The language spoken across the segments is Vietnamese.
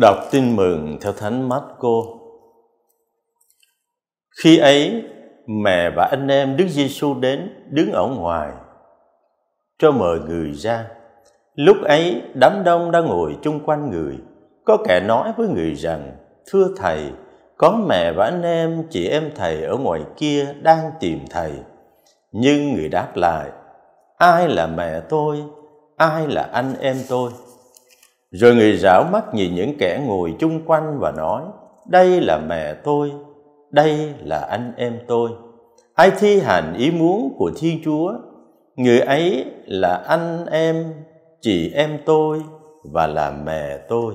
Đọc tin mừng theo Thánh Mát Cô Khi ấy, mẹ và anh em Đức Giêsu đến đứng ở ngoài cho mời người ra. Lúc ấy, đám đông đang ngồi chung quanh người. Có kẻ nói với người rằng, Thưa Thầy, có mẹ và anh em, chị em Thầy ở ngoài kia đang tìm Thầy. Nhưng người đáp lại, ai là mẹ tôi, ai là anh em tôi? Rồi người rảo mắt nhìn những kẻ ngồi chung quanh và nói, đây là mẹ tôi, đây là anh em tôi. ai thi hành ý muốn của Thiên Chúa. Người ấy là anh em, chị em tôi và là mẹ tôi.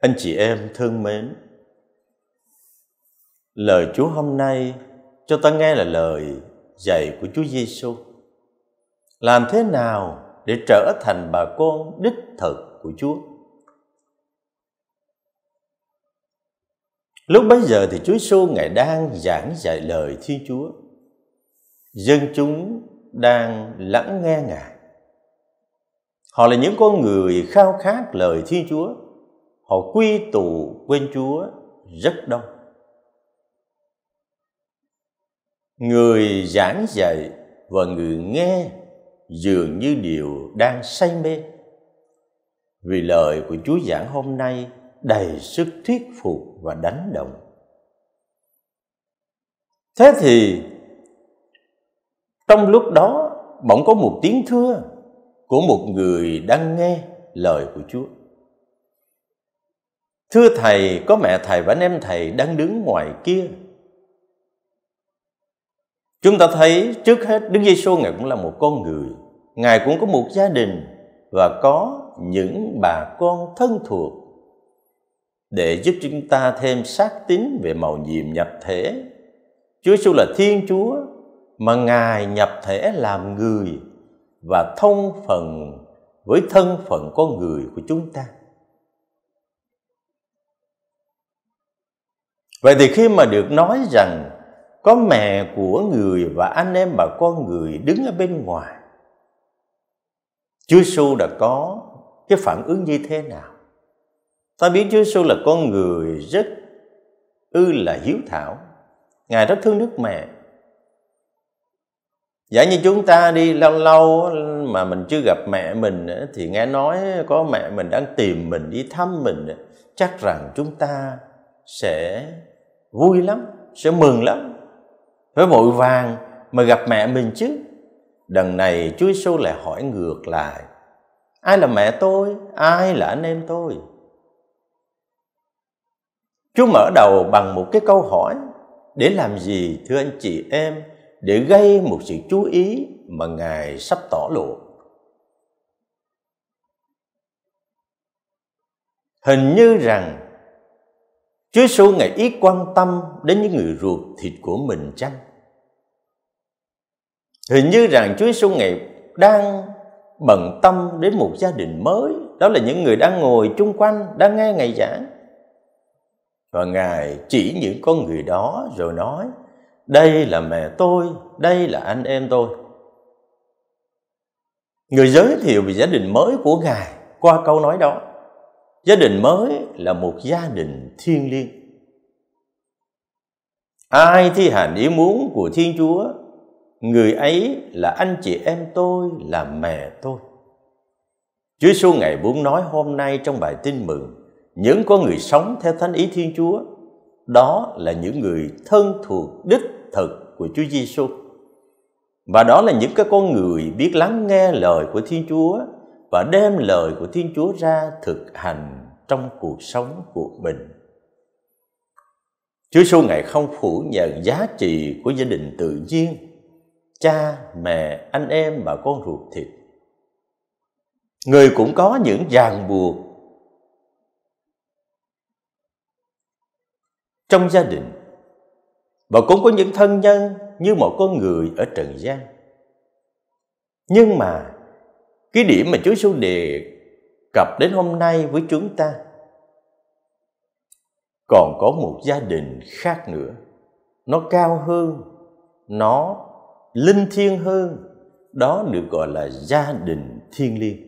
Anh chị em thân mến, lời Chúa hôm nay cho ta nghe là lời dạy của Chúa Giêsu làm thế nào để trở thành bà con đích thực của Chúa. Lúc bấy giờ thì Chúa Giêsu ngài đang giảng dạy lời Thiên Chúa. Dân chúng đang lắng nghe ngài. Họ là những con người khao khát lời Thiên Chúa. Họ quy tụ quên Chúa rất đông. Người giảng dạy và người nghe dường như điều đang say mê vì lời của chúa giảng hôm nay đầy sức thuyết phục và đánh động thế thì trong lúc đó bỗng có một tiếng thưa của một người đang nghe lời của chúa thưa thầy có mẹ thầy và anh em thầy đang đứng ngoài kia Chúng ta thấy trước hết Đức Giêsu ngài cũng là một con người, ngài cũng có một gia đình và có những bà con thân thuộc để giúp chúng ta thêm xác tín về màu nhiệm nhập thể. Chúa Giêsu là Thiên Chúa mà ngài nhập thể làm người và thông phần với thân phận con người của chúng ta. Vậy thì khi mà được nói rằng có mẹ của người và anh em bà con người đứng ở bên ngoài. Chúa Giêsu đã có cái phản ứng như thế nào? Ta biết Chúa Giêsu là con người rất ư là hiếu thảo. Ngài rất thương nước mẹ. Giả như chúng ta đi lâu lâu mà mình chưa gặp mẹ mình thì nghe nói có mẹ mình đang tìm mình đi thăm mình chắc rằng chúng ta sẽ vui lắm, sẽ mừng lắm Hứa vội vàng mà gặp mẹ mình chứ. Đằng này chúa Giêsu lại hỏi ngược lại. Ai là mẹ tôi? Ai là anh em tôi? chúa mở đầu bằng một cái câu hỏi để làm gì thưa anh chị em để gây một sự chú ý mà Ngài sắp tỏ lộ. Hình như rằng Chúa Giêsu ngày ít quan tâm đến những người ruột thịt của mình chăng? Hình như rằng Chúa Giêsu ngày đang bận tâm đến một gia đình mới Đó là những người đang ngồi chung quanh, đang nghe Ngài giảng Và Ngài chỉ những con người đó rồi nói Đây là mẹ tôi, đây là anh em tôi Người giới thiệu về gia đình mới của Ngài qua câu nói đó Gia đình mới là một gia đình thiêng liêng Ai thi hành ý muốn của Thiên Chúa người ấy là anh chị em tôi, là mẹ tôi. Chúa Giêsu ngày muốn nói hôm nay trong bài tin mừng, những con người sống theo thánh ý Thiên Chúa, đó là những người thân thuộc đích thực của Chúa Giêsu. Và đó là những cái con người biết lắng nghe lời của Thiên Chúa và đem lời của Thiên Chúa ra thực hành trong cuộc sống của mình. Chúa Giêsu ngày không phủ nhận giá trị của gia đình tự nhiên cha mẹ anh em và con ruột thịt người cũng có những ràng buộc trong gia đình và cũng có những thân nhân như một con người ở trần gian nhưng mà cái điểm mà Chúa Giêsu đề cập đến hôm nay với chúng ta còn có một gia đình khác nữa nó cao hơn nó linh thiêng hơn đó được gọi là gia đình thiêng liêng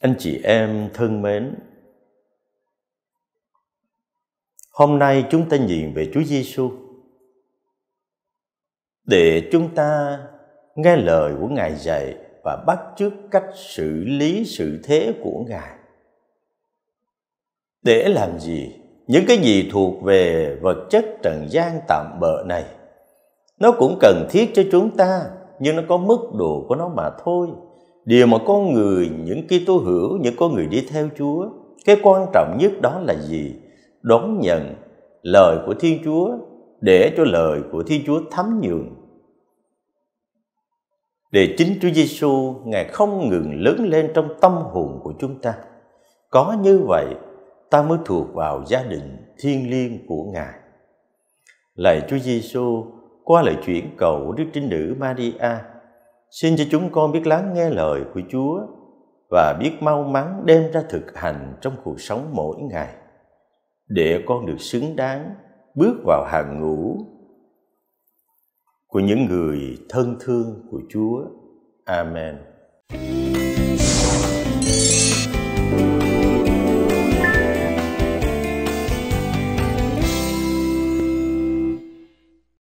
anh chị em thân mến hôm nay chúng ta nhìn về Chúa Giêsu để chúng ta nghe lời của Ngài dạy và bắt chước cách xử lý sự thế của Ngài. Để làm gì? Những cái gì thuộc về vật chất trần gian tạm bợ này – nó cũng cần thiết cho chúng ta, nhưng nó có mức độ của nó mà thôi. Điều mà con người, những Kitô hữu, những con người đi theo Chúa, cái quan trọng nhất đó là gì? Đón nhận lời của Thiên Chúa để cho lời của Thiên Chúa thấm nhường. Để chính Chúa Giêsu ngài không ngừng lớn lên trong tâm hồn của chúng ta. Có như vậy, ta mới thuộc vào gia đình thiên liêng của ngài. Lạy Chúa Giêsu, qua lời chuyển cầu Đức Trinh Nữ Maria, xin cho chúng con biết lắng nghe lời của Chúa và biết mau mắn đem ra thực hành trong cuộc sống mỗi ngày để con được xứng đáng bước vào hàng ngũ của những người thân thương của Chúa. Amen.